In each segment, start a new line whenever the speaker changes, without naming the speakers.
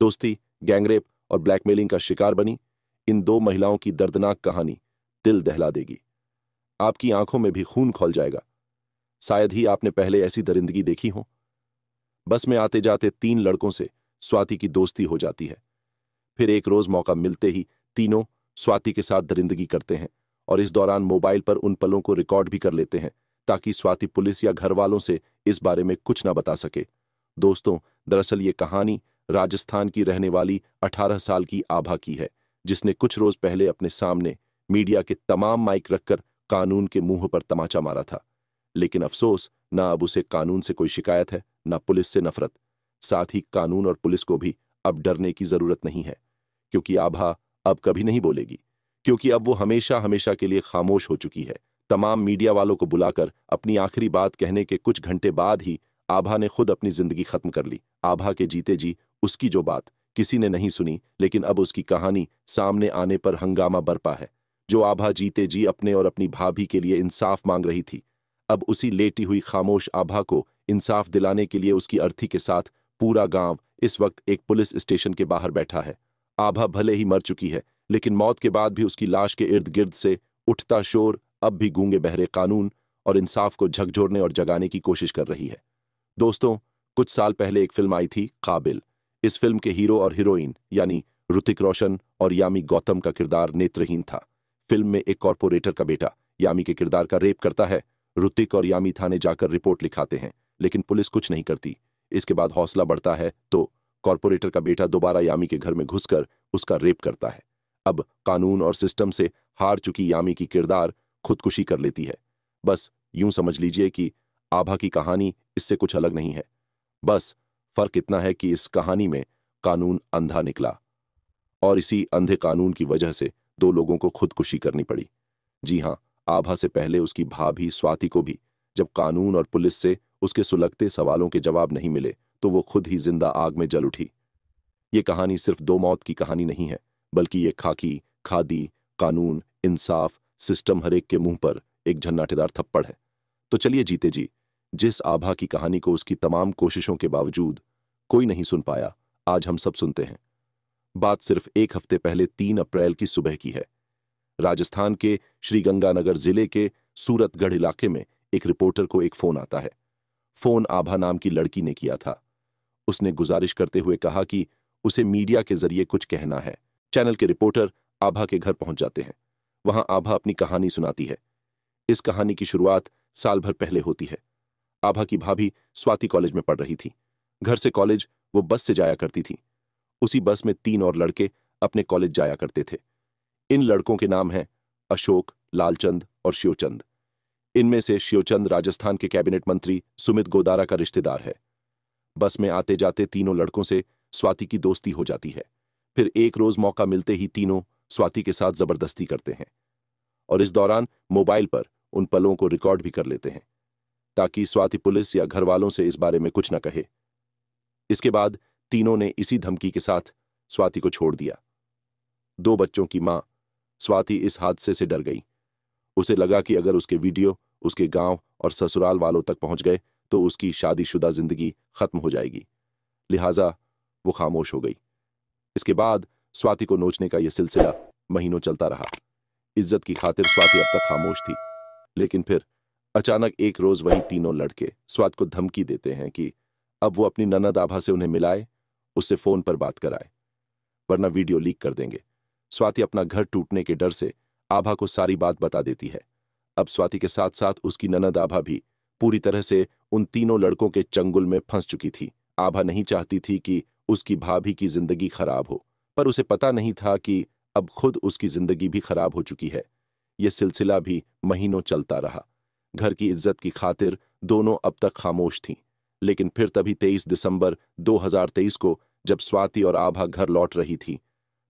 दोस्ती गैंगरेप और ब्लैकमेलिंग का शिकार बनी इन दो महिलाओं की दर्दनाक कहानी दिल दहला देगी आपकी आंखों में भी खून खोल जाएगा शायद ही आपने पहले ऐसी दरिंदगी देखी हो बस में आते जाते तीन लड़कों से स्वाति की दोस्ती हो जाती है फिर एक रोज मौका मिलते ही तीनों स्वाति के साथ दरिंदगी करते हैं और इस दौरान मोबाइल पर उन पलों को रिकॉर्ड भी कर लेते हैं ताकि स्वाति पुलिस या घर वालों से इस बारे में कुछ ना बता सके दोस्तों दरअसल ये कहानी राजस्थान की रहने वाली 18 साल की आभा की है जिसने कुछ रोज पहले अपने सामने मीडिया के तमाम माइक रखकर कानून के मुंह पर तमाचा मारा था लेकिन अफसोस ना अब उसे कानून से कोई शिकायत है ना पुलिस से नफरत साथ ही कानून और पुलिस को भी अब डरने की जरूरत नहीं है क्योंकि आभा अब कभी नहीं बोलेगी क्योंकि अब वो हमेशा हमेशा के लिए खामोश हो चुकी है तमाम मीडिया वालों को बुलाकर अपनी आखिरी बात कहने के कुछ घंटे बाद ही आभा ने खुद अपनी जिंदगी खत्म कर ली आभा के जीते जी उसकी जो बात किसी ने नहीं सुनी लेकिन अब उसकी कहानी सामने आने पर हंगामा बरपा है जो आभा जीते जी अपने और अपनी भाभी के लिए इंसाफ मांग रही थी अब उसी लेटी हुई खामोश आभा को इंसाफ दिलाने के लिए उसकी अर्थी के साथ पूरा गांव इस वक्त एक पुलिस स्टेशन के बाहर बैठा है आभा भले ही मर चुकी है लेकिन मौत के बाद भी उसकी लाश के इर्द गिर्द से उठता शोर अब भी गूंगे बहरे कानून और इंसाफ को झकझोरने और जगाने की कोशिश कर रही है दोस्तों कुछ साल पहले एक फिल्म आई थी काबिल इस फिल्म के हीरो और हीरोइन यानी ऋतिक रोशन और यामी गौतम का किरदार नेत्रहीन था फिल्म में एक कॉरपोरेटर का बेटा यामी के किरदार का रेप करता है ऋतिक और यामी थाने जाकर रिपोर्ट लिखाते हैं लेकिन पुलिस कुछ नहीं करती इसके बाद हौसला बढ़ता है तो कॉरपोरेटर का बेटा दोबारा यामी के घर में घुसकर उसका रेप करता है अब कानून और सिस्टम से हार चुकी यामी की किरदार खुदकुशी कर लेती है बस यूं समझ लीजिए कि आभा की कहानी इससे कुछ अलग नहीं है बस फर्क इतना है कि इस कहानी में कानून अंधा निकला और इसी अंधे कानून की वजह से दो लोगों को खुदकुशी करनी पड़ी जी हां आभा से पहले उसकी भाभी स्वाति को भी जब कानून और पुलिस से उसके सुलगते सवालों के जवाब नहीं मिले तो वो खुद ही जिंदा आग में जल उठी ये कहानी सिर्फ दो मौत की कहानी नहीं है बल्कि ये खाकी खादी कानून इंसाफ सिस्टम हरेक के मुंह पर एक झन्नाटेदार थप्पड़ है तो चलिए जीते जी जिस आभा की कहानी को उसकी तमाम कोशिशों के बावजूद कोई नहीं सुन पाया आज हम सब सुनते हैं बात सिर्फ एक हफ्ते पहले तीन अप्रैल की सुबह की है राजस्थान के श्रीगंगानगर जिले के सूरतगढ़ इलाके में एक रिपोर्टर को एक फोन आता है फोन आभा नाम की लड़की ने किया था उसने गुजारिश करते हुए कहा कि उसे मीडिया के जरिए कुछ कहना है चैनल के रिपोर्टर आभा के घर पहुंच जाते हैं वहां आभा अपनी कहानी सुनाती है इस कहानी की शुरुआत साल भर पहले होती है आभा की भाभी स्वाति कॉलेज में पढ़ रही थी घर से कॉलेज वो बस से जाया करती थी उसी बस में तीन और लड़के अपने कॉलेज जाया करते थे इन लड़कों के नाम हैं अशोक लालचंद और शिवचंद इनमें से शिवचंद राजस्थान के कैबिनेट मंत्री सुमित गोदारा का रिश्तेदार है बस में आते जाते तीनों लड़कों से स्वाति की दोस्ती हो जाती है फिर एक रोज मौका मिलते ही तीनों स्वाति के साथ जबरदस्ती करते हैं और इस दौरान मोबाइल पर उन पलों को रिकॉर्ड भी कर लेते हैं ताकि स्वाति पुलिस या घर वालों से इस बारे में कुछ न कहे इसके बाद तीनों ने इसी धमकी के साथ स्वाति को छोड़ दिया दो बच्चों की मां स्वाति इस हादसे से डर गई उसे लगा कि अगर उसके वीडियो उसके गांव और ससुराल वालों तक पहुंच गए तो उसकी शादीशुदा जिंदगी खत्म हो जाएगी लिहाजा वो खामोश हो गई इसके बाद स्वाति को नोचने का यह सिलसिला महीनों चलता रहा इज्जत की खातिर स्वाति अब तक खामोश थी लेकिन फिर अचानक एक रोज वही तीनों लड़के स्वाद को धमकी देते हैं कि अब वो अपनी ननद आभा से उन्हें मिलाए उससे फोन पर बात कराए वरना वीडियो लीक कर देंगे स्वाति अपना घर टूटने के डर से आभा को सारी बात बता देती है अब स्वाति के साथ साथ उसकी ननद आभा भी पूरी तरह से उन तीनों लड़कों के चंगुल में फंस चुकी थी आभा नहीं चाहती थी कि उसकी भाभी की जिंदगी खराब हो पर उसे पता नहीं था कि अब खुद उसकी जिंदगी भी खराब हो चुकी है यह सिलसिला भी महीनों चलता रहा घर की इज्जत की खातिर दोनों अब तक खामोश थीं लेकिन फिर तभी 23 दिसंबर 2023 को जब स्वाति और आभा घर लौट रही थी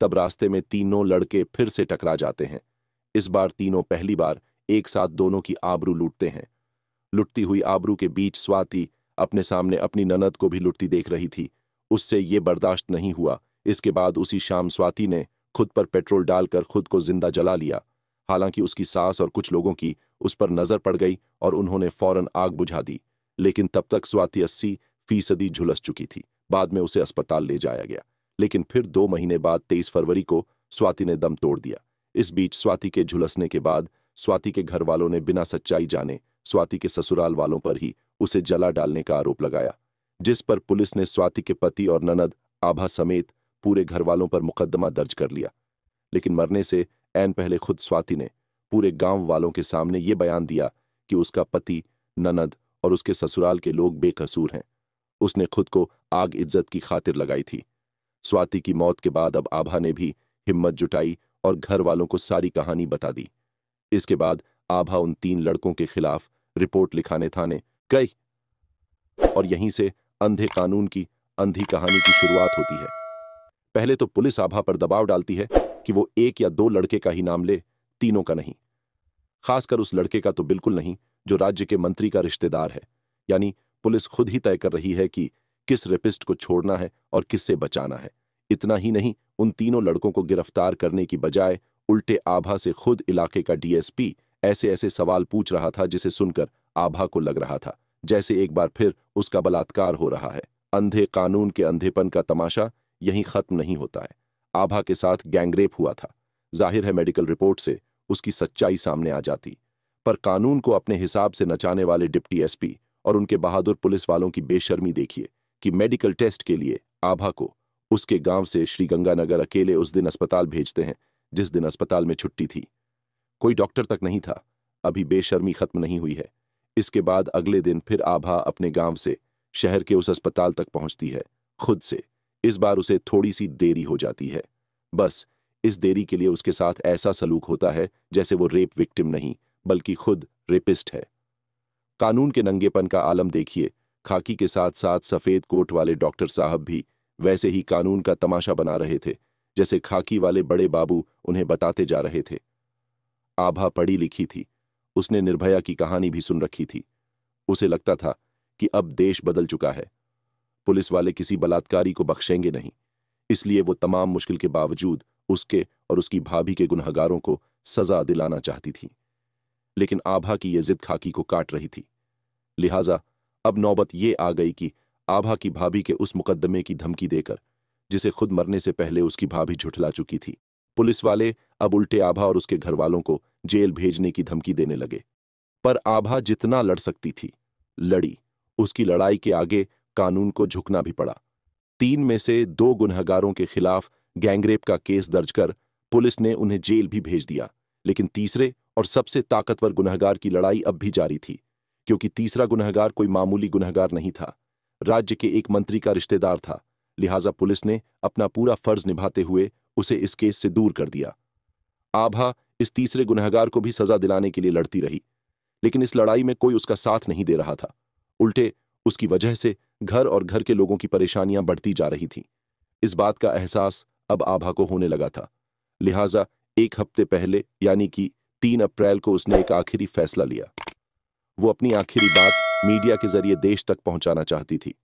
तब रास्ते में तीनों लड़के फिर से टकरा जाते हैं इस बार तीनों पहली बार एक साथ दोनों की आबरू लूटते हैं लुटती हुई आबरू के बीच स्वाति अपने सामने अपनी ननद को भी लुटती देख रही थी उससे ये बर्दाश्त नहीं हुआ इसके बाद उसी शाम स्वाति ने खुद पर पेट्रोल डालकर खुद को जिंदा जला लिया हालांकि उसकी सास और कुछ लोगों की उस पर नजर पड़ गई और उन्होंने फौरन आग बुझा दी लेकिन तब तक स्वाति अस्सी फीसदी झुलस चुकी थी बाद में उसे अस्पताल ले जाया गया लेकिन फिर दो महीने बाद तेईस फरवरी को स्वाति ने दम तोड़ दिया इस बीच स्वाति के झुलसने के बाद स्वाति के घर वालों ने बिना सच्चाई जाने स्वाति के ससुराल वालों पर ही उसे जला डालने का आरोप लगाया जिस पर पुलिस ने स्वाति के पति और ननद आभा समेत पूरे घर वालों पर मुकदमा दर्ज कर लिया लेकिन मरने से एन पहले खुद स्वाति ने पूरे गांव वालों के सामने ये बयान दिया कि उसका पति ननद और उसके ससुराल के लोग बेकसूर हैं उसने खुद को आग इज्जत की खातिर लगाई थी स्वाति की मौत के बाद अब आभा ने भी हिम्मत जुटाई और घर वालों को सारी कहानी बता दी इसके बाद आभा उन तीन लड़कों के खिलाफ रिपोर्ट लिखाने थाने गई और यहीं से अंधे कानून की अंधी कहानी की शुरुआत होती है पहले तो पुलिस आभा पर दबाव डालती है कि वो एक या दो लड़के का ही नाम ले तीनों का नहीं खासकर उस लड़के का तो बिल्कुल नहीं जो राज्य के मंत्री का रिश्तेदार है यानी पुलिस खुद ही तय कर रही है कि किस रेपिस्ट को छोड़ना है और किससे बचाना है इतना ही नहीं उन तीनों लड़कों को गिरफ्तार करने की बजाय उल्टे आभा से खुद इलाके का डीएसपी ऐसे ऐसे सवाल पूछ रहा था जिसे सुनकर आभा को लग रहा था जैसे एक बार फिर उसका बलात्कार हो रहा है अंधे कानून के अंधेपन का तमाशा यहीं खत्म नहीं होता है आभा के साथ गैंगरेप हुआ था जाहिर है मेडिकल रिपोर्ट से उसकी सच्चाई सामने आ जाती पर कानून को अपने हिसाब से नचाने वाले डिप्टी एसपी और उनके बहादुर पुलिस वालों की बेशर्मी देखिए कि मेडिकल टेस्ट के लिए आभा को उसके गांव से श्रीगंगानगर अकेले उस दिन अस्पताल भेजते हैं जिस दिन अस्पताल में छुट्टी थी कोई डॉक्टर तक नहीं था अभी बेशर्मी खत्म नहीं हुई है इसके बाद अगले दिन फिर आभा अपने गांव से शहर के उस अस्पताल तक पहुंचती है खुद से इस बार उसे थोड़ी सी देरी हो जाती है बस इस देरी के लिए उसके साथ ऐसा सलूक होता है जैसे वो रेप विक्टिम नहीं बल्कि खुद रेपिस्ट है कानून के नंगेपन का आलम देखिए खाकी के साथ साथ सफेद कोट वाले डॉक्टर साहब भी वैसे ही कानून का तमाशा बना रहे थे जैसे खाकी वाले बड़े बाबू उन्हें बताते जा रहे थे आभा पढ़ी लिखी थी उसने निर्भया की कहानी भी सुन रखी थी उसे लगता था कि अब देश बदल चुका है पुलिस वाले किसी बलात्कारी को बख्शेंगे नहीं इसलिए वो तमाम मुश्किल के बावजूद उसके और उसकी भाभी के गुनहगारों को सजा दिलाना चाहती थी लेकिन आभा की यह जिद खाकी को काट रही थी लिहाजा अब नौबत ये आ गई कि आभा की भाभी के उस मुकदमे की धमकी देकर जिसे खुद मरने से पहले उसकी भाभी झुठला चुकी थी पुलिस वाले अब उल्टे आभा और उसके घर वालों को जेल भेजने की धमकी देने लगे पर आभा जितना लड़ सकती थी लड़ी उसकी लड़ाई के आगे कानून को झुकना भी पड़ा तीन में से दो गुनहगारों के खिलाफ गैंगरेप का केस दर्ज कर पुलिस ने उन्हें जेल भी भेज दिया लेकिन तीसरे और सबसे ताकतवर गुनहगार की लड़ाई अब भी जारी थी क्योंकि तीसरा गुनहगार कोई मामूली गुनहगार नहीं था राज्य के एक मंत्री का रिश्तेदार था लिहाजा पुलिस ने अपना पूरा फर्ज निभाते हुए उसे इस केस से दूर कर दिया आभा इस तीसरे गुनहगार को भी सजा दिलाने के लिए लड़ती रही लेकिन इस लड़ाई में कोई उसका साथ नहीं दे रहा था उल्टे उसकी वजह से घर और घर के लोगों की परेशानियां बढ़ती जा रही थीं इस बात का एहसास अब आभा को होने लगा था लिहाजा एक हफ्ते पहले यानी कि तीन अप्रैल को उसने एक आखिरी फैसला लिया वो अपनी आखिरी बात मीडिया के जरिए देश तक पहुंचाना चाहती थी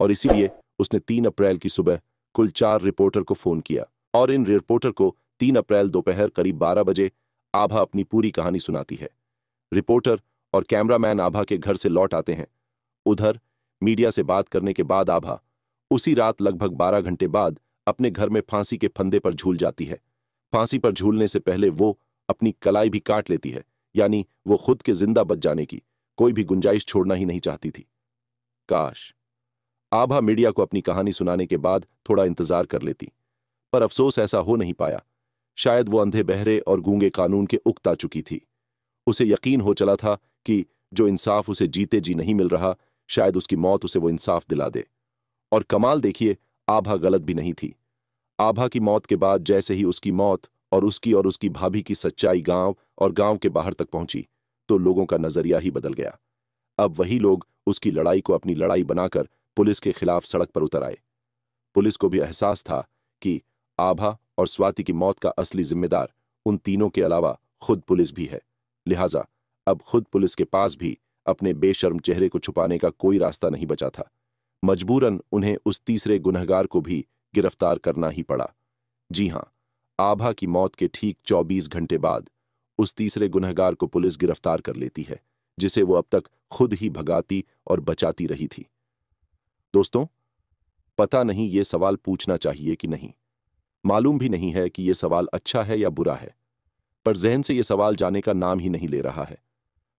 और इसीलिए उसने तीन अप्रैल की सुबह कुल चार रिपोर्टर को फोन किया और इन रिपोर्टर को तीन अप्रैल दोपहर करीब बारह बजे आभा अपनी पूरी कहानी सुनाती है रिपोर्टर और कैमरामैन आभा के घर से लौट आते हैं उधर मीडिया से बात करने के बाद आभा उसी रात लगभग बारह घंटे बाद अपने घर में फांसी के फंदे पर झूल जाती है फांसी पर झूलने से पहले वो अपनी कलाई भी काट लेती है यानी वो खुद के जिंदा बच जाने की कोई भी गुंजाइश छोड़ना ही नहीं चाहती थी काश आभा मीडिया को अपनी कहानी सुनाने के बाद थोड़ा इंतजार कर लेती पर अफसोस ऐसा हो नहीं पाया शायद वो अंधे बहरे और गूंगे कानून के उकता चुकी थी उसे यकीन हो चला था कि जो इंसाफ उसे जीते जी नहीं मिल रहा शायद उसकी मौत उसे वो इंसाफ दिला दे और कमाल देखिए आभा गलत भी नहीं थी आभा की मौत के बाद जैसे ही उसकी मौत और उसकी और उसकी भाभी की सच्चाई गांव और गांव के बाहर तक पहुंची तो लोगों का नजरिया ही बदल गया अब वही लोग उसकी लड़ाई को अपनी लड़ाई बनाकर पुलिस के खिलाफ सड़क पर उतर आए पुलिस को भी एहसास था कि आभा और स्वाति की मौत का असली जिम्मेदार उन तीनों के अलावा खुद पुलिस भी है लिहाजा अब खुद पुलिस के पास भी अपने बेशर्म चेहरे को छुपाने का कोई रास्ता नहीं बचा था मजबूरन उन्हें उस तीसरे गुनहगार को भी गिरफ्तार करना ही पड़ा जी हां आभा की मौत के ठीक 24 घंटे बाद उस तीसरे गुनहगार को पुलिस गिरफ्तार कर लेती है जिसे वो अब तक खुद ही भगाती और बचाती रही थी दोस्तों पता नहीं ये सवाल पूछना चाहिए कि नहीं मालूम भी नहीं है कि यह सवाल अच्छा है या बुरा है पर जहन से यह सवाल जाने का नाम ही नहीं ले रहा है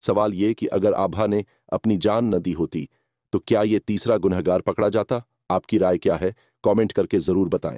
सवाल यह कि अगर आभा ने अपनी जान न दी होती तो क्या ये तीसरा गुनहगार पकड़ा जाता आपकी राय क्या है कमेंट करके जरूर बताएं